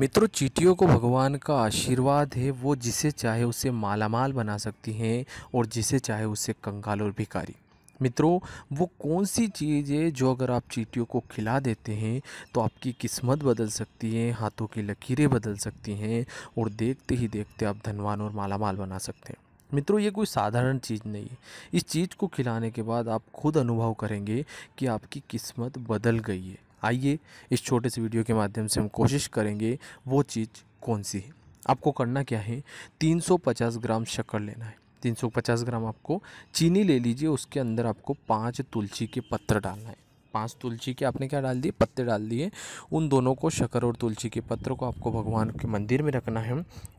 मित्रों चीटियों को भगवान का आशीर्वाद है वो जिसे चाहे उसे मालामाल बना सकती हैं और जिसे चाहे उसे कंगाल और भिकारी मित्रों वो कौन सी चीज़ है जो अगर आप चीटियों को खिला देते हैं तो आपकी किस्मत बदल सकती है हाथों की लकीरें बदल सकती हैं और देखते ही देखते आप धनवान और मालामाल बना सकते हैं मित्रों ये कोई साधारण चीज़ नहीं है इस चीज़ को खिलाने के बाद आप खुद अनुभव करेंगे कि आपकी किस्मत बदल गई है आइए इस छोटे से वीडियो के माध्यम से हम कोशिश करेंगे वो चीज़ कौन सी है आपको करना क्या है 350 ग्राम शक्कर लेना है 350 ग्राम आपको चीनी ले लीजिए उसके अंदर आपको पाँच तुलसी के पत्र डालना है पांच तुलसी के आपने क्या डाल दिए पत्ते डाल दिए उन दोनों को शकर और तुलसी के पत्र को आपको भगवान के मंदिर में रखना है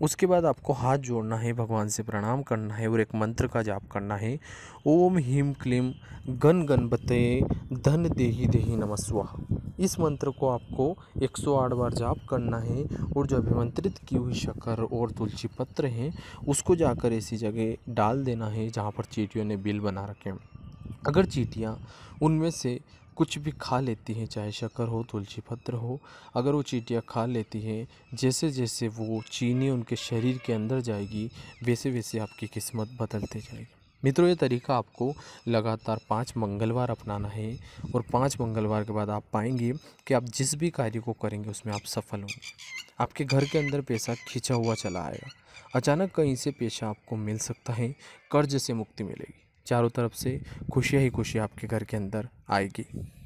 उसके बाद आपको हाथ जोड़ना है भगवान से प्रणाम करना है और एक मंत्र का जाप करना है ओम हिम क्लीम गन गणपते धन देही देही नमस्वाहा इस मंत्र को आपको 108 बार जाप करना है और जो अभिमंत्रित की हुई शक्कर और तुलसी पत्र हैं उसको जाकर ऐसी जगह डाल देना है जहाँ पर चीटियों ने बिल बना रखे हैं अगर चीटियाँ उनमें से कुछ भी खा लेती हैं चाहे शक्कर हो तुलसी पत्र हो अगर वो चीटियाँ खा लेती हैं जैसे जैसे वो चीनी उनके शरीर के अंदर जाएगी वैसे वैसे आपकी किस्मत बदलते जाएगी मित्रों ये तरीका आपको लगातार पाँच मंगलवार अपनाना है और पाँच मंगलवार के बाद आप पाएंगे कि आप जिस भी कार्य को करेंगे उसमें आप सफल होंगे आपके घर के अंदर पैसा खींचा हुआ चला आएगा अचानक कहीं से पैसा आपको मिल सकता है कर्ज से मुक्ति मिलेगी चारों तरफ से खुशियाँ ही खुशियाँ आपके घर के अंदर आएगी